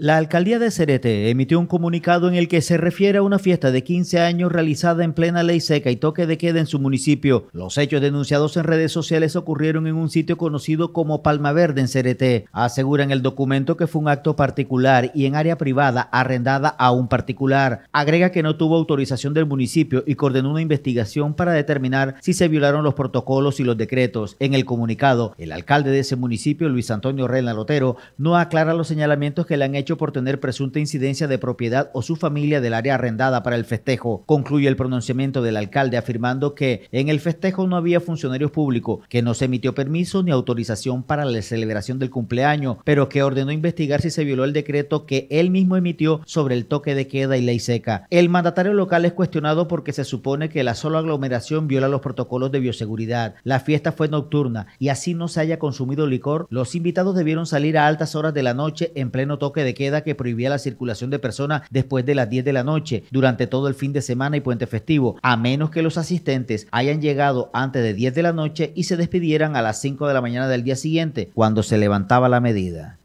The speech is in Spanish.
La alcaldía de Cerete emitió un comunicado en el que se refiere a una fiesta de 15 años realizada en plena ley seca y toque de queda en su municipio. Los hechos denunciados en redes sociales ocurrieron en un sitio conocido como Palma Verde en Cerete. Aseguran el documento que fue un acto particular y en área privada arrendada a un particular. Agrega que no tuvo autorización del municipio y coordenó una investigación para determinar si se violaron los protocolos y los decretos. En el comunicado, el alcalde de ese municipio, Luis Antonio Reina Lotero, no aclara los señalamientos que le han hecho por tener presunta incidencia de propiedad o su familia del área arrendada para el festejo. Concluye el pronunciamiento del alcalde afirmando que en el festejo no había funcionarios públicos, que no se emitió permiso ni autorización para la celebración del cumpleaños, pero que ordenó investigar si se violó el decreto que él mismo emitió sobre el toque de queda y ley seca. El mandatario local es cuestionado porque se supone que la sola aglomeración viola los protocolos de bioseguridad. La fiesta fue nocturna y así no se haya consumido licor, los invitados debieron salir a altas horas de la noche en pleno toque de queda que prohibía la circulación de personas después de las 10 de la noche durante todo el fin de semana y puente festivo, a menos que los asistentes hayan llegado antes de 10 de la noche y se despidieran a las 5 de la mañana del día siguiente, cuando se levantaba la medida.